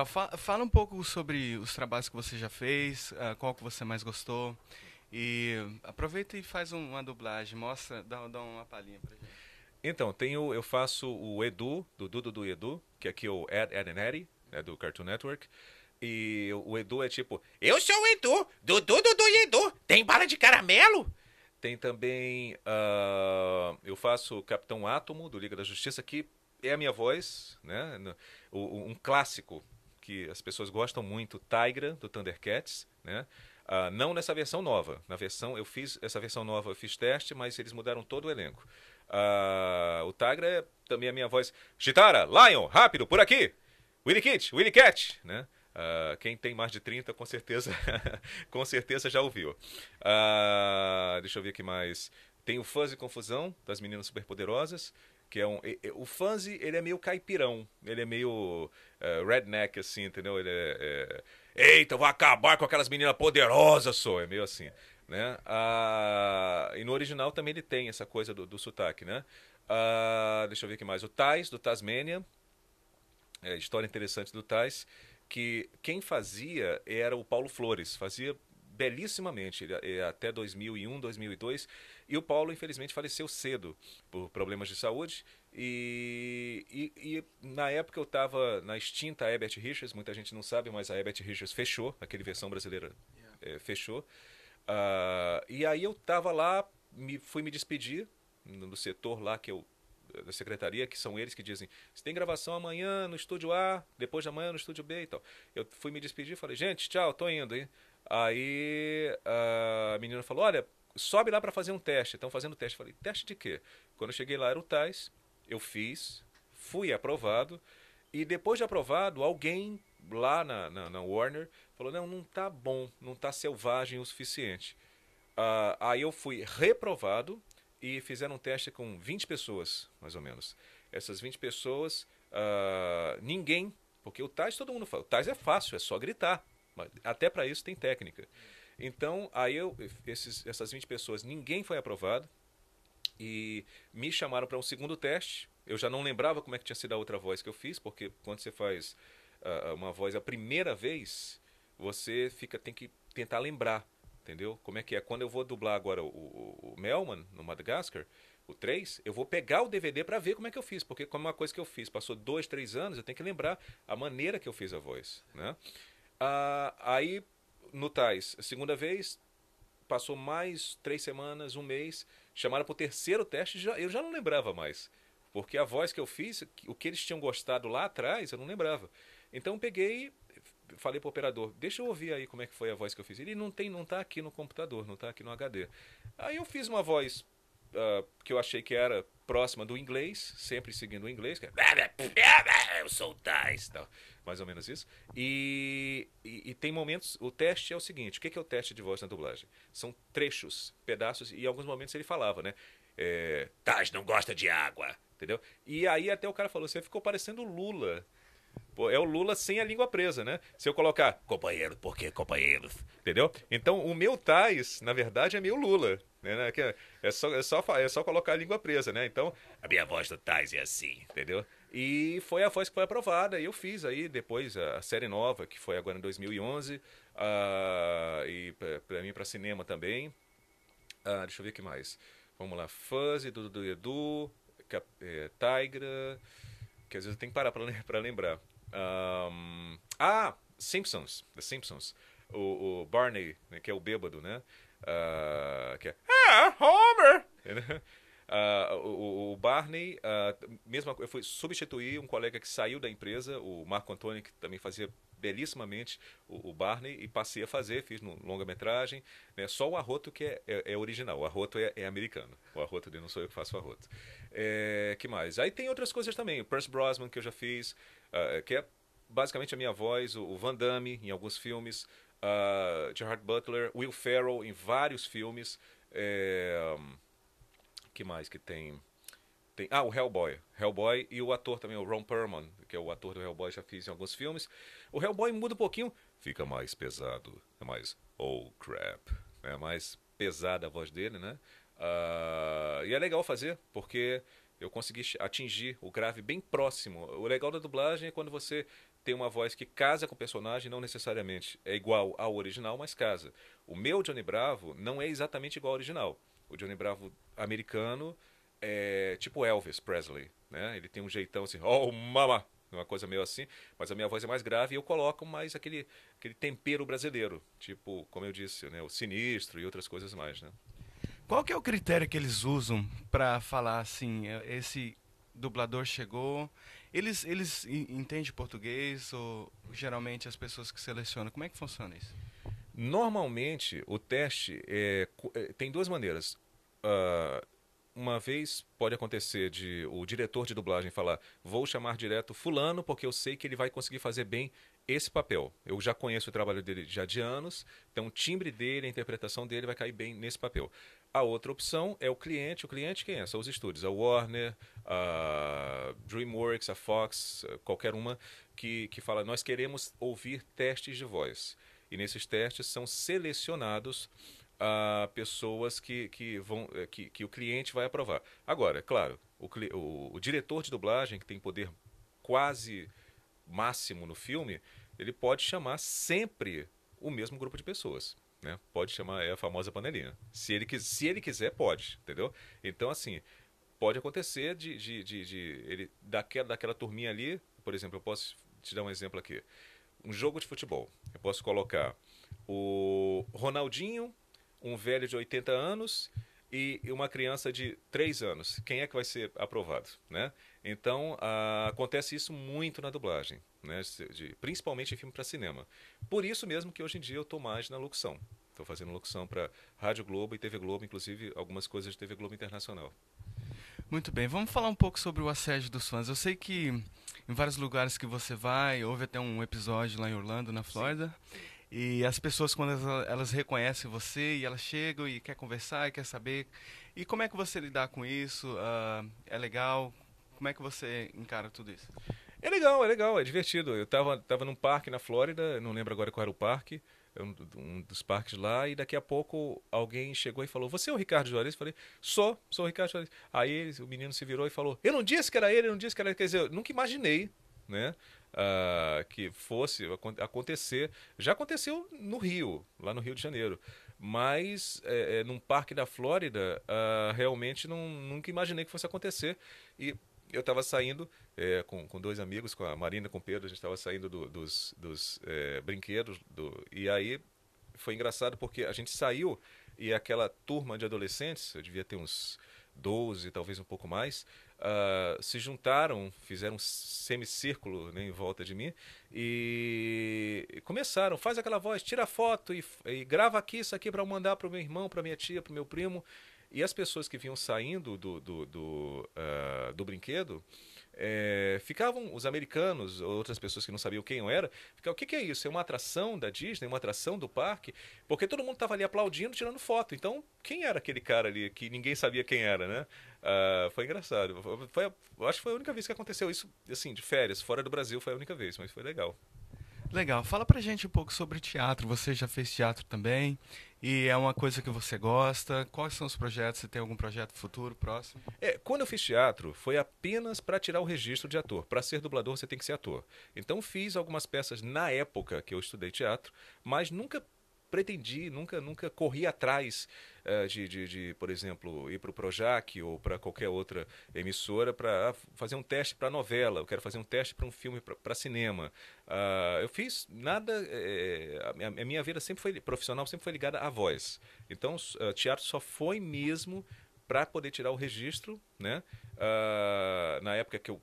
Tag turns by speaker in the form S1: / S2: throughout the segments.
S1: legal. Fala, fala, um pouco sobre os trabalhos que você já fez, uh, qual que você mais gostou. E aproveita e faz um, uma dublagem, mostra, dá, dá uma palhinha pra gente.
S2: Então, tenho, eu faço o Edu, do Dudu do Edu, que aqui é o Ed, Ed and Eddie, né, do Cartoon Network. E o Edu é tipo, eu sou o Edu, Dudu, Dudu Edu, tem bala de caramelo? Tem também, uh, eu faço Capitão Átomo, do Liga da Justiça, que é a minha voz, né? Um clássico que as pessoas gostam muito, Tigra, do Thundercats, né? Ah, não nessa versão nova. Na versão, eu fiz essa versão nova, eu fiz teste, mas eles mudaram todo o elenco. Ah, o Tigra é também a minha voz. Chitara, Lion, rápido, por aqui! Willy Kit, Willy Cat, né? Uh, quem tem mais de 30, com certeza, com certeza já ouviu. Uh, deixa eu ver aqui mais. Tem o Fuzz e Confusão, das Meninas Superpoderosas que é um. o Fanzi, ele é meio caipirão. Ele é meio uh, redneck, assim, entendeu? Ele é, é, Eita, vou acabar com aquelas meninas poderosas, sou. É meio assim. Né? Ah, e no original também ele tem essa coisa do, do sotaque, né? Ah, deixa eu ver aqui mais. O Tais, do Tasmania. É, história interessante do Tais. Que quem fazia era o Paulo Flores. Fazia belíssimamente eh, até 2001, 2002. E o Paulo, infelizmente, faleceu cedo por problemas de saúde. E, e, e na época eu estava na extinta Herbert Richards, muita gente não sabe, mas a Herbert Richards fechou, aquele versão brasileira é, fechou. Uh, e aí eu estava lá, me, fui me despedir no setor lá que eu da secretaria, que são eles que dizem: se tem gravação amanhã no estúdio A, depois de amanhã no estúdio B e tal. Eu fui me despedir falei: gente, tchau, tô indo, hein? Aí ah, a menina falou: Olha, sobe lá para fazer um teste. Estão fazendo teste. Eu falei: Teste de quê? Quando eu cheguei lá era o TAIS, eu fiz, fui aprovado. E depois de aprovado, alguém lá na, na, na Warner falou: Não, não tá bom, não tá selvagem o suficiente. Uh, aí eu fui reprovado e fizeram um teste com 20 pessoas, mais ou menos. Essas 20 pessoas, uh, ninguém, porque o Tais todo mundo fala, o Tais é fácil, é só gritar. Até para isso tem técnica. Então, aí eu, esses, essas 20 pessoas, ninguém foi aprovado e me chamaram para um segundo teste. Eu já não lembrava como é que tinha sido a outra voz que eu fiz, porque quando você faz uh, uma voz a primeira vez, você fica tem que tentar lembrar, entendeu? Como é que é? Quando eu vou dublar agora o, o, Melman no Madagascar, o 3, eu vou pegar o DVD para ver como é que eu fiz, porque como é uma coisa que eu fiz, passou dois, três anos, eu tenho que lembrar a maneira que eu fiz a voz, né? Ah, aí, no Tais, segunda vez, passou mais três semanas, um mês, chamaram para o terceiro teste, já, eu já não lembrava mais. Porque a voz que eu fiz, o que eles tinham gostado lá atrás, eu não lembrava. Então peguei, falei para o operador, deixa eu ouvir aí como é que foi a voz que eu fiz. Ele não tem, não está aqui no computador, não está aqui no HD. Aí eu fiz uma voz uh, que eu achei que era próxima do inglês, sempre seguindo o inglês, que é, eu sou o Tais, tal mais ou menos isso. E, e, e, tem momentos. O teste é o seguinte: o que é o teste de voz na dublagem? São trechos, pedaços, e em alguns momentos ele falava, né? É, Taj não gosta de água, entendeu? E aí até o cara falou: você ficou parecendo Lula. Pô, é o Lula sem a língua presa, né? Se eu colocar companheiro, por que companheiros? Entendeu? Então, o meu Tais, na verdade, é meio Lula. Né? É, é só, é, só, é só colocar a língua presa, né? Então, a minha voz do Tais é assim, entendeu? E foi a voz que foi aprovada, e eu fiz aí depois a série nova, que foi agora em 2011, uh, e ah, para mim para cinema também. Uh, deixa eu ver o que mais. Vamos lá, Fuzzy, do, do Edu, é, Tigra, que às vezes eu tenho que parar para lembrar. Um, ah, Simpsons, The Simpsons. O, o Barney, né, que é o bêbado, né? Uh, que é, ah, Homer! Uh, o, o, Barney, uh, mesma eu fui substituir um colega que saiu da empresa, o Marco Antônio, que também fazia belíssimamente o, o Barney, e passei a fazer, fiz no longa-metragem. Né, só o Arroto que é, é, é original, o Arroto é, é, americano. O Arroto dele não sou eu que faço o Arroto. É, que mais? Aí tem outras coisas também, o Percy Brosman, que eu já fiz, uh, que é basicamente a minha voz, o, o Van Damme em alguns filmes, uh, Gerard Butler, Will Ferrell em vários filmes. Um, é, que mais que tem? tem ah, o Hellboy. Hellboy e o ator também, o Ron Perlman, que é o ator do Hellboy, já fiz em alguns filmes. O Hellboy muda um pouquinho, fica mais pesado, é mais oh crap, é mais pesada a voz dele, né? Uh, e é legal fazer, porque eu consegui atingir o grave bem próximo. O legal da dublagem é quando você tem uma voz que casa com o personagem, não necessariamente é igual ao original, mas casa. O meu Johnny Bravo não é exatamente igual ao original. O Johnny Bravo americano é tipo Elvis Presley, né? Ele tem um jeitão assim, oh mama, uma coisa meio assim, mas a minha voz é mais grave e eu coloco mais aquele, aquele tempero brasileiro, tipo, como eu disse, né? O sinistro e outras coisas mais, né? Qual que é
S1: o critério que eles usam para falar assim, é, esse dublador chegou, eles, eles entendem português ou geralmente as pessoas que selecionam, como é que funciona isso?
S2: Normalmente, o teste é, é tem duas maneiras. Uh, uma vez pode acontecer de o diretor de dublagem falar: vou chamar direto Fulano, porque eu sei que ele vai conseguir fazer bem esse papel. Eu já conheço o trabalho dele já de anos, então o timbre dele, a interpretação dele vai cair bem nesse papel. A outra opção é o cliente. O cliente quem é? São os estúdios. A Warner, a DreamWorks, a Fox, qualquer uma que, que fala: nós queremos ouvir testes de voz. E nesses testes são selecionados a ah, pessoas que, que, vão, eh, que, que o cliente vai aprovar. Agora, é claro, o, o, o diretor de dublagem, que tem poder quase máximo no filme, ele pode chamar sempre o mesmo grupo de pessoas. Né? Pode chamar, é a famosa panelinha. Se ele, se ele quiser, pode, entendeu? Então, assim, pode acontecer de, de, de, de ele daquela, daquela turminha ali, por exemplo, eu posso te dar um exemplo aqui um jogo de futebol. Eu posso colocar o Ronaldinho, um velho de 80 anos e uma criança de 3 anos. Quem é que vai ser aprovado, né? Então, a, acontece isso muito na dublagem, né? De, principalmente em filme para cinema. Por isso mesmo que hoje em dia eu estou mais na locução. Estou fazendo locução para Rádio Globo e TV Globo, inclusive algumas coisas de TV Globo Internacional.
S1: Muito bem, vamos falar um pouco sobre o assédio dos fãs. Eu sei que em vários lugares que você vai. Houve até um episódio lá em Orlando, na Flórida. E as pessoas, quando elas, elas, reconhecem você e elas chegam e quer conversar e quer saber. E como é que você lidar com isso? Uh, é legal? Como é que você encara tudo
S2: isso? É legal, é legal, é divertido. Eu tava, tava num parque na Flórida, não lembro agora qual era o parque, é um, um dos parques lá, e daqui a pouco alguém chegou e falou: Você é o Ricardo Juarez? Eu falei: Sou, sou o Ricardo Juarez. Aí o menino se virou e falou: Eu não disse que era ele, eu não disse que era ele. Quer dizer, eu nunca imaginei, né? Uh, que fosse acontecer. Já aconteceu no Rio, lá no Rio de Janeiro. Mas é, é, num parque da Flórida, uh, realmente não, nunca imaginei que fosse acontecer. E eu estava saindo é, com, com dois amigos, com a Marina com o Pedro, a gente estava saindo do, dos, dos é, brinquedos. Do, e aí foi engraçado porque a gente saiu e aquela turma de adolescentes, eu devia ter uns 12, talvez um pouco mais, uh, se juntaram, fizeram um semicírculo né, em volta de mim e começaram, faz aquela voz, tira foto e, e grava aqui isso aqui para eu mandar para o meu irmão, para minha tia, para o meu primo. E as pessoas que vinham saindo do, do, do, uh, do brinquedo é, ficavam os americanos, outras pessoas que não sabiam quem eu era, ficavam, o que, que, é isso? É uma atração da Disney, uma atração do parque? Porque todo mundo estava ali aplaudindo, tirando foto. Então, quem era aquele cara ali que ninguém sabia quem era, né? Uh, foi engraçado. Foi, foi, acho que foi a única vez que aconteceu isso, assim, de férias, fora do Brasil, foi a única vez, mas foi legal.
S1: Legal. Fala pra gente um pouco sobre teatro. Você já fez teatro também? E é uma coisa que você gosta? Quais são os projetos? Você tem algum projeto futuro, próximo?
S2: É, quando eu fiz teatro, foi apenas para tirar o registro de ator. Para ser dublador, você tem que ser ator. Então, fiz algumas peças na época que eu estudei teatro, mas nunca pretendi, nunca, nunca corri atrás uh, de, de, de, por exemplo, ir para o Projac ou para qualquer outra emissora para ah, fazer um teste para novela, eu quero fazer um teste para um filme para cinema. Uh, eu fiz nada, é, a, a, minha vida sempre foi profissional, sempre foi ligada à voz. Então, uh, teatro só foi mesmo para poder tirar o registro, né? Ah, na época que eu,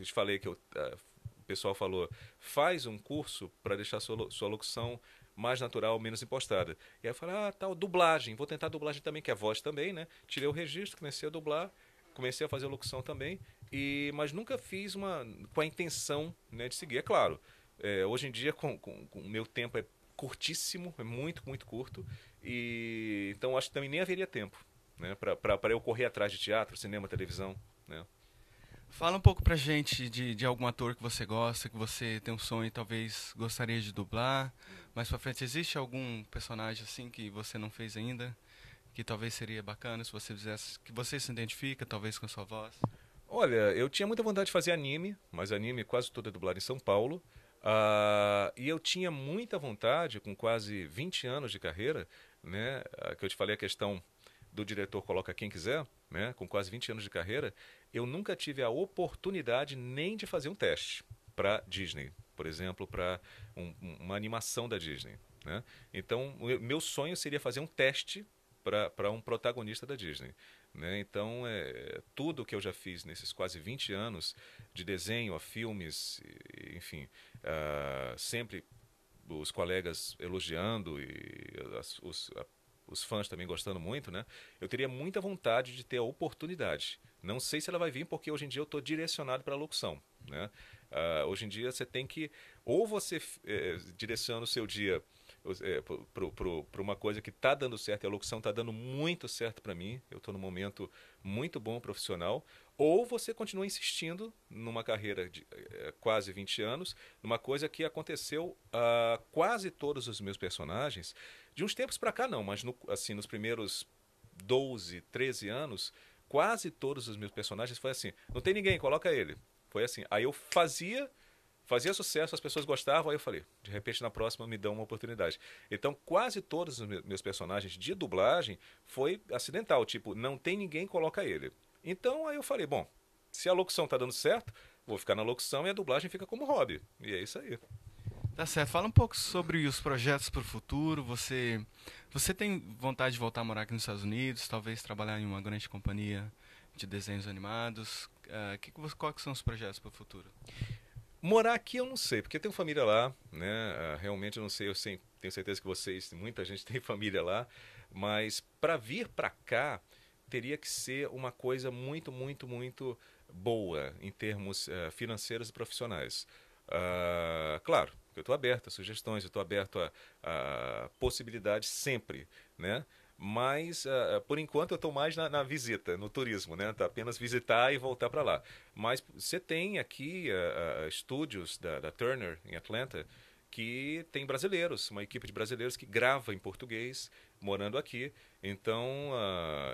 S2: te falei que eu, o pessoal falou, faz um curso para deixar sua, sua locução mais natural, menos impostada. E aí eu falei, ah, tal, dublagem, vou tentar dublagem também, que é voz também, né? Tirei o registro, comecei a dublar, comecei a fazer locução também, e mas nunca fiz uma com a intenção né, de seguir. É claro, é, hoje em dia, com, com o meu tempo é curtíssimo, é muito, muito curto, e então acho que também nem haveria tempo né, para eu correr atrás de teatro, cinema, televisão. Né? Fala um pouco pra gente
S1: de, de algum ator que você gosta, que você tem um sonho e talvez gostaria de dublar. Mais pra frente, existe algum personagem assim que você não fez ainda? Que talvez seria bacana se você fizesse. Que você se identifica, talvez com a sua voz?
S2: Olha, eu tinha muita vontade de fazer anime, mas anime quase todo é dublado em São Paulo. Uh, e eu tinha muita vontade, com quase 20 anos de carreira, né? Ah, que eu te falei a questão do diretor coloca quem quiser né, com quase 20 anos de carreira, eu nunca tive a oportunidade nem de fazer um teste para Disney, por exemplo, para um, uma animação da Disney. Né? Então, meu sonho seria fazer um teste para um protagonista da Disney. Né? Então, é, tudo que eu já fiz nesses quase 20 anos de desenho a filmes, enfim, uh, sempre os colegas elogiando e as, os, a os fãs também gostando muito, né? Eu teria muita vontade de ter a oportunidade. Não sei se ela vai vir, porque hoje em dia eu estou direcionado para a locução, né? Uh, hoje em dia você tem que, ou você é, direciona o seu dia é, para uma coisa que está dando certo, e a locução está dando muito certo para mim, eu estou num momento muito bom profissional, ou você continua insistindo numa carreira de é, quase 20 anos, numa coisa que aconteceu a ah, quase todos os meus personagens, de uns tempos para cá não, mas no, assim, nos primeiros 12, 13 anos, quase todos os meus personagens foi assim, não tem ninguém, coloca ele. Foi assim, aí eu fazia Fazia sucesso, as pessoas gostavam, aí eu falei, de repente na próxima me dão uma oportunidade. Então, quase todos os meus personagens de dublagem foi acidental, tipo, não tem ninguém coloca ele. Então, aí eu falei, bom, se a locução tá dando certo, vou ficar na locução e a dublagem fica como hobby. E é isso aí. Tá certo. Fala um pouco sobre os
S1: projetos para o futuro. Você, você tem vontade de voltar a morar aqui nos Estados Unidos? Talvez trabalhar em uma grande companhia de desenhos animados? Uh, que, qual que são os projetos para o
S2: futuro? Morar aqui eu não sei, porque eu tenho família lá, né? Ah, realmente eu não sei, eu sei, tenho certeza que vocês, muita gente tem família lá, mas para vir para cá teria que ser uma coisa muito, muito, muito boa em termos uh, financeiros e profissionais. Uh, claro, eu estou aberto a sugestões, eu estou aberto a, a possibilidades sempre, né? mas uh, por enquanto eu estou mais na, na, visita, no turismo, né? Tá apenas visitar e voltar para lá. Mas você tem aqui uh, uh, estúdios da, da, Turner em Atlanta que tem brasileiros, uma equipe de brasileiros que grava em português morando aqui. Então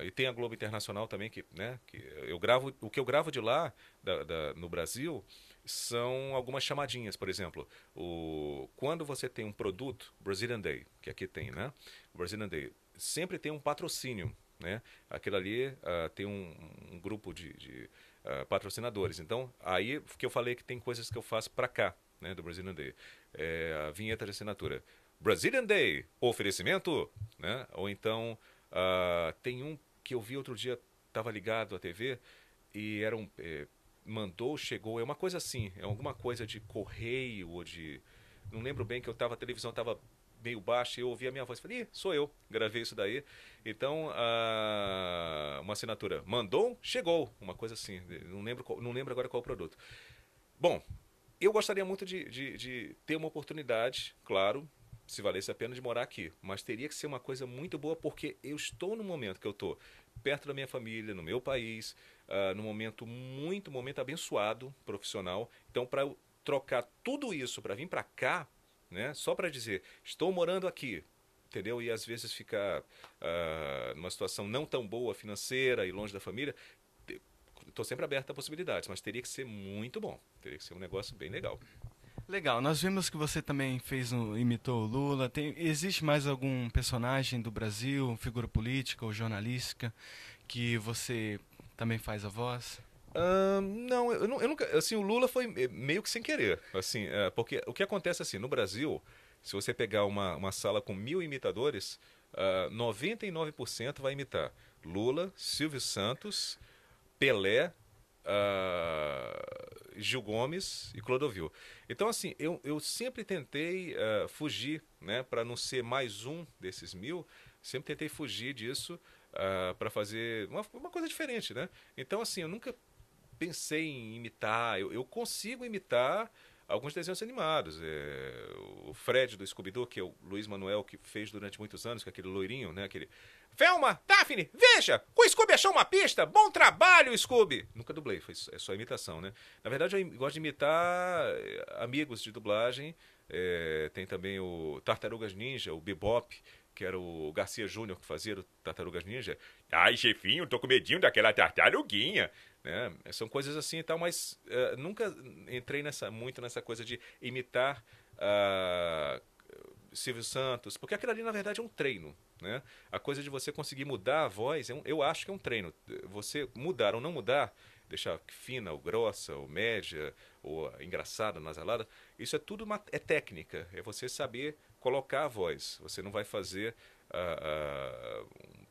S2: e tem a Globo Internacional também que, né? Que eu gravo o que eu gravo de lá da, da, no Brasil são algumas chamadinhas, por exemplo, o quando você tem um produto Brazilian Day que aqui tem, né? Brazilian Day sempre tem um patrocínio, né? Aquilo ali uh, tem um, um, grupo de, de uh, patrocinadores. Então, aí que eu falei que tem coisas que eu faço para cá, né? Do Brazilian Day. É, a vinheta de assinatura. Brazilian Day, oferecimento, né? Ou então, uh, tem um que eu vi outro dia, estava ligado à TV, e era um... É, mandou, chegou, é uma coisa assim, é alguma coisa de correio ou de... Não lembro bem que eu estava, a televisão estava meio baixa, eu ouvi a minha voz, falei, Ih, sou eu, gravei isso daí. Então, a... uma assinatura, mandou, chegou, uma coisa assim, não lembro, qual, não lembro agora qual o produto. Bom, eu gostaria muito de, de, de ter uma oportunidade, claro, se valesse a pena de morar aqui, mas teria que ser uma coisa muito boa porque eu estou no momento que eu estou perto da minha família, no meu país, uh, num momento muito, momento abençoado, profissional. Então, para eu trocar tudo isso para vir para cá, né? Só para dizer, estou morando aqui, entendeu? E às vezes ficar uh, ah, numa situação não tão boa financeira e longe da família, estou sempre aberto a possibilidades, mas teria que ser muito bom, teria que ser um negócio bem legal.
S1: Legal, nós vimos que você também fez um, imitou o Lula. Tem, existe mais algum personagem do Brasil, figura política ou jornalística, que você também faz a voz?
S2: não, eu, eu, nunca. Assim, o Lula foi meio que sem querer. Assim, uh, porque o que acontece assim, no Brasil, se você pegar uma, uma sala com mil imitadores, uh, ah, 99% vai imitar Lula, Silvio Santos, Pelé, ah, Gil Gomes e Clodovil. Então, assim, eu, eu sempre tentei ah, fugir, né, para não ser mais um desses mil, sempre tentei fugir disso. para fazer uma, uma coisa diferente, né? Então, assim, eu nunca pensei em imitar. Eu, eu consigo imitar alguns desenhos animados. É, o Fred do scooby que é o Luiz Manuel que fez durante muitos anos, com é aquele loirinho, né? Aquele. Velma, Daphne, veja! O Scooby achou uma pista! Bom trabalho, Scooby! Nunca dublei, foi, é só imitação, né? Na verdade, eu gosto de imitar eh, amigos de dublagem. É, tem também o Tartarugas Ninja, o Bebop, que era o Garcia Júnior que fazia o Tartarugas Ninja. Ai, chefinho, tô com medinho daquela tartaruguinha. Né? São coisas assim e tal, mas uh, nunca entrei nessa, muito nessa coisa de imitar uh, Silvio Santos, porque aquilo ali na verdade é um treino. Né? A coisa de você conseguir mudar a voz, é um, eu acho que é um treino. Você mudar ou não mudar, deixar fina ou grossa ou média ou engraçada, nasalada, isso é tudo uma, é técnica. É você saber colocar a voz. Você não vai fazer uh, uh,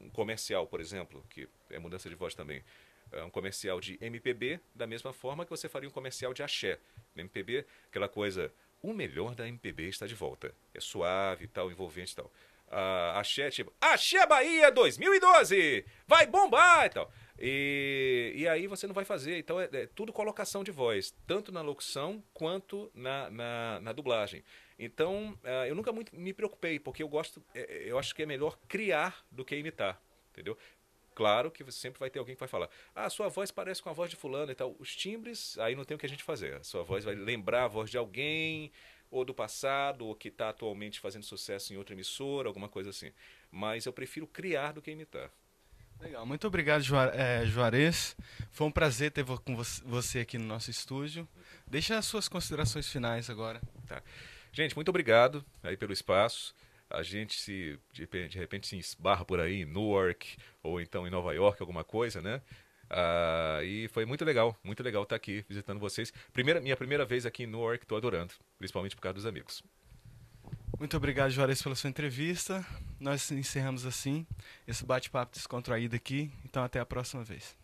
S2: um comercial, por exemplo, que é mudança de voz também, é um comercial de MPB, da mesma forma que você faria um comercial de axé. MPB, aquela coisa, o melhor da MPB está de volta. É suave e tal, envolvente e tal. A ah, axé, tipo, Axé Bahia 2012! Vai bombar e tal. E, e aí você não vai fazer. Então é, é tudo colocação de voz, tanto na locução quanto na, na, na dublagem. Então, uh, eu nunca muito me preocupei, porque eu gosto, é, é, eu acho que é melhor criar do que imitar, entendeu? Claro que sempre vai ter alguém que vai falar: ah, sua voz parece com a voz de fulano e tal. Os timbres, aí não tem o que a gente fazer. A sua voz vai lembrar a voz de alguém, ou do passado, ou que está atualmente fazendo sucesso em outra emissora, alguma coisa assim. Mas eu prefiro criar do que imitar.
S1: Legal, muito obrigado, é, Juarez. Foi um prazer ter com você aqui no nosso estúdio. Deixa as suas considerações finais agora.
S2: Tá. Gente, muito obrigado aí pelo espaço. A gente se de repente, de repente se esbarra por aí em Newark ou então em Nova York, alguma coisa, né? Ah, e foi muito legal, muito legal estar aqui visitando vocês. Primeira, minha primeira vez aqui em Newark, estou adorando, principalmente por causa dos amigos.
S1: Muito obrigado, Juarez, pela sua entrevista. Nós encerramos assim esse bate-papo descontraído aqui. Então, até a próxima vez.